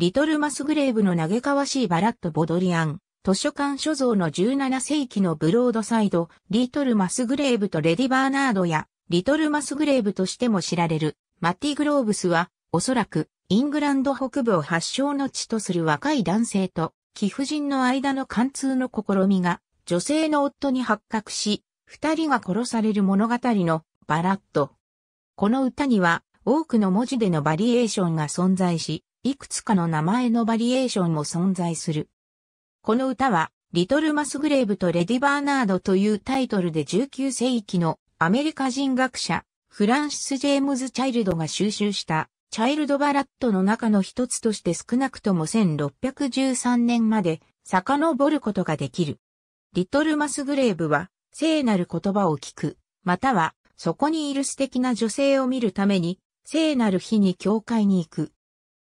リトルマスグレーブの嘆かわしいバラット・ボドリアン、図書館所蔵の17世紀のブロードサイド、リトルマスグレーブとレディ・バーナードや、リトルマスグレーブとしても知られる、マティ・グローブスは、おそらく、イングランド北部を発祥の地とする若い男性と、貴婦人の間の貫通の試みが、女性の夫に発覚し、二人が殺される物語の、バラット。この歌には、多くの文字でのバリエーションが存在し、いくつかの名前のバリエーションも存在する。この歌は、リトル・マスグレーブとレディ・バーナードというタイトルで19世紀のアメリカ人学者、フランシス・ジェームズ・チャイルドが収集したチャイルド・バラットの中の一つとして少なくとも1613年まで遡ることができる。リトル・マスグレーブは、聖なる言葉を聞く、または、そこにいる素敵な女性を見るために、聖なる日に教会に行く。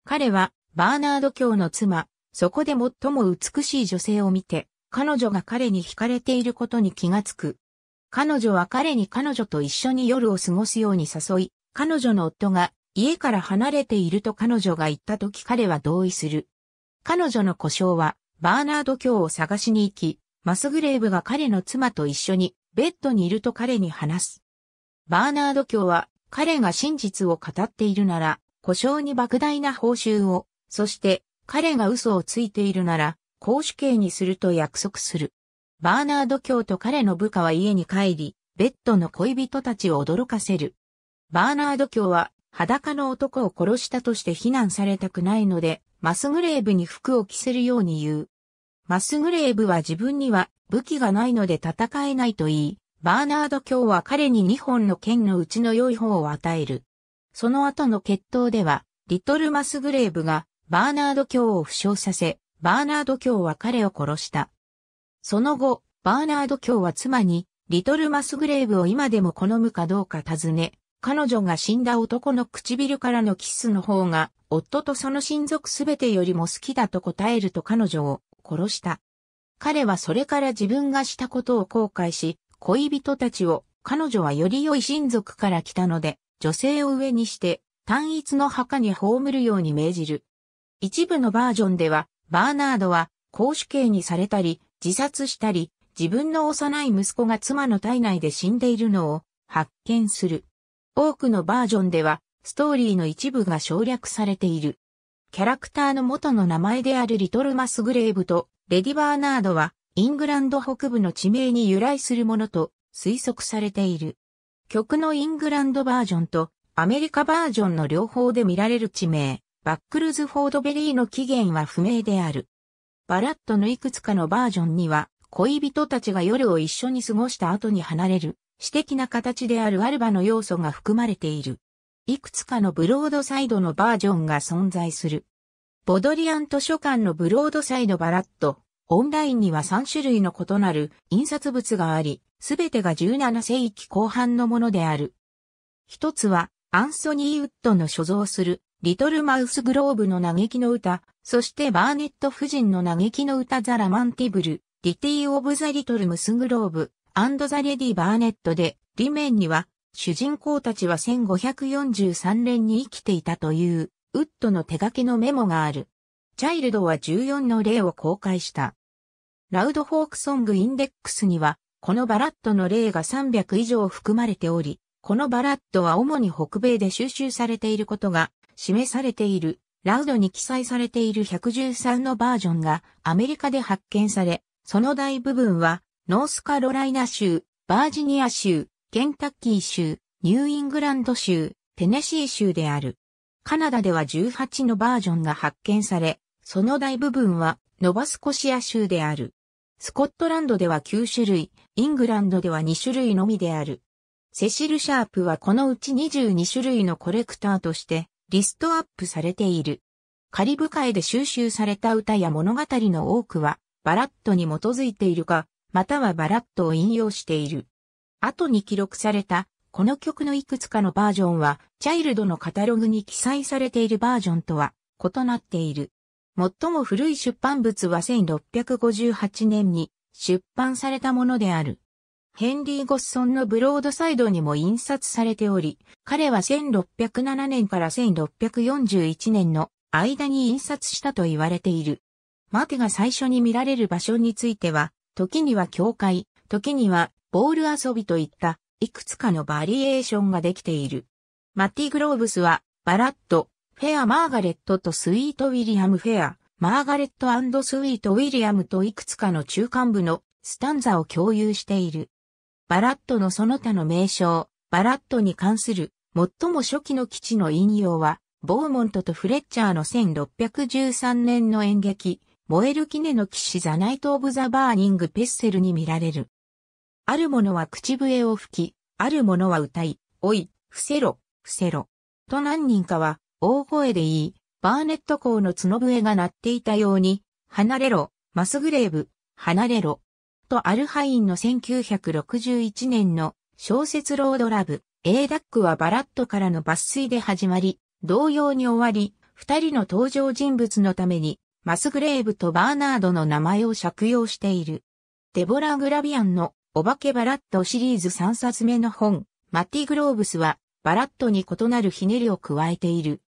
彼は、バーナード卿の妻、そこで最も美しい女性を見て、彼女が彼に惹かれていることに気がつく。彼女は彼に彼女と一緒に夜を過ごすように誘い、彼女の夫が家から離れていると彼女が言った時彼は同意する。彼女の故障は、バーナード卿を探しに行き、マスグレーブが彼の妻と一緒にベッドにいると彼に話す。バーナード卿は彼が真実を語っているなら保証に莫大な報酬を、そして彼が嘘をついているなら、公主刑にすると約束する。バーナード教と彼の部下は家に帰り、ベッドの恋人たちを驚かせる。バーナード教は裸の男を殺したとして非難されたくないので、マスグレーブに服を着せるように言う。マスグレーブは自分には武器がないので戦えないと言い、バーナード教は彼に2本の剣のうちの良い方を与える。その後の決闘では、リトル・マスグレーブがバーナード教を負傷させ、バーナード教は彼を殺した。その後、バーナード教は妻に、リトル・マスグレーブを今でも好むかどうか尋ね、彼女が死んだ男の唇からのキスの方が、夫とその親族すべてよりも好きだと答えると彼女を殺した。彼はそれから自分がしたことを後悔し、恋人たちを彼女はより良い親族から来たので、女性を上にして、単一の墓に葬るように命じる。一部のバージョンでは、バーナードは、公主刑にされたり、自殺したり、自分の幼い息子が妻の体内で死んでいるのを発見する。多くのバージョンでは、ストーリーの一部が省略されている。キャラクターの元の名前であるリトルマスグレーブとレディバーナードはイングランド北部の地名に由来するものと推測されている。曲のイングランドバージョンとアメリカバージョンの両方で見られる地名、バックルズフォードベリーの起源は不明である。バラットのいくつかのバージョンには、恋人たちが夜を一緒に過ごした後に離れる、私的な形であるアルバの要素が含まれている。いくつかのブロードサイドのバージョンが存在する。ボドリアン図書館のブロードサイドバラット、オンラインには3種類の異なる印刷物があり、すべてが17世紀後半のものである。一つは、アンソニー・ウッドの所蔵する、リトル・マウス・グローブの嘆きの歌、そしてバーネット夫人の嘆きの歌ザ・ラマンティブル、リティ・オブ・ザ・リトル・ムス・グローブ、アンド・ザ・レディ・バーネットで、裏面には、主人公たちは1543年に生きていたという、ウッドの手書きのメモがある。チャイルドは14の例を公開した。ラウドフォークソングインデックスには、このバラッドの例が300以上含まれており、このバラッドは主に北米で収集されていることが示されている。ラウドに記載されている113のバージョンがアメリカで発見され、その大部分はノースカロライナ州、バージニア州、ケンタッキー州、ニューイングランド州、テネシー州である。カナダでは18のバージョンが発見され、その大部分はノバスコシア州である。スコットランドでは9種類、イングランドでは2種類のみである。セシル・シャープはこのうち22種類のコレクターとしてリストアップされている。カリブ海で収集された歌や物語の多くはバラットに基づいているか、またはバラットを引用している。後に記録されたこの曲のいくつかのバージョンはチャイルドのカタログに記載されているバージョンとは異なっている。最も古い出版物は1658年に出版されたものである。ヘンリー・ゴッソンのブロードサイドにも印刷されており、彼は1607年から1641年の間に印刷したと言われている。マテが最初に見られる場所については、時には教会、時にはボール遊びといったいくつかのバリエーションができている。マティ・グローブスはバラット、フェア・マーガレットとスイート・ウィリアム・フェア、マーガレットスイート・ウィリアムといくつかの中間部のスタンザを共有している。バラットのその他の名称、バラットに関する最も初期の基地の引用は、ボーモントとフレッチャーの1613年の演劇、燃えるキネの騎士ザナイト・オブ・ザ・バーニング・ペッセルに見られる。ある者は口笛を吹き、ある者は歌い、おい、伏せろ、伏せろ。と何人かは大声で言い、バーネット校の角笛が鳴っていたように、離れろ、マスグレーブ、離れろ。とアルハインの1961年の小説ロードラブ、A ダックはバラットからの抜粋で始まり、同様に終わり、二人の登場人物のために、マスグレーブとバーナードの名前を借用している。デボラ・グラビアンのお化けバラットシリーズ3冊目の本、マティ・グローブスは、バラットに異なるひねりを加えている。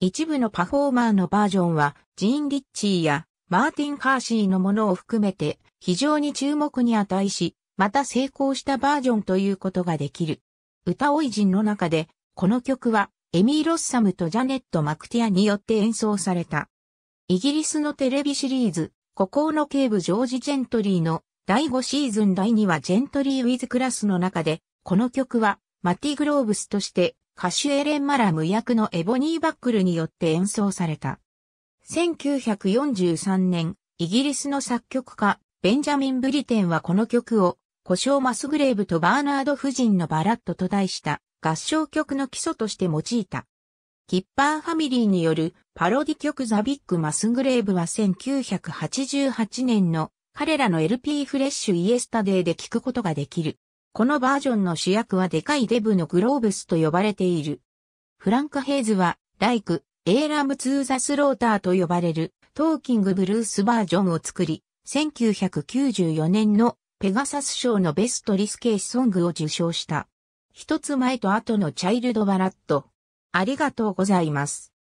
一部のパフォーマーのバージョンは、ジーン・リッチーやマーティン・カーシーのものを含めて、非常に注目に値し、また成功したバージョンということができる。歌おい人の中で、この曲は、エミー・ロッサムとジャネット・マクティアによって演奏された。イギリスのテレビシリーズ、孤高の警部ジョージ・ジェントリーの第5シーズン第2話ジェントリー・ウィズ・クラスの中で、この曲はマティ・グローブスとして歌手エレン・マラム役のエボニー・バックルによって演奏された。1943年、イギリスの作曲家、ベンジャミン・ブリテンはこの曲を、故障マスグレーブとバーナード夫人のバラットと題した合唱曲の基礎として用いた。キッパーファミリーによるパロディ曲ザ・ビッグ・マスグレーブは1988年の彼らの LP フレッシュイエスタデーで聴くことができる。このバージョンの主役はデカいデブのグローブスと呼ばれている。フランク・ヘイズは、ライク、エーラム・ツー・ザ・スローターと呼ばれる、トーキング・ブルースバージョンを作り、1994年のペガサス賞のベストリスケースソングを受賞した。一つ前と後のチャイルド・バラット。ありがとうございます。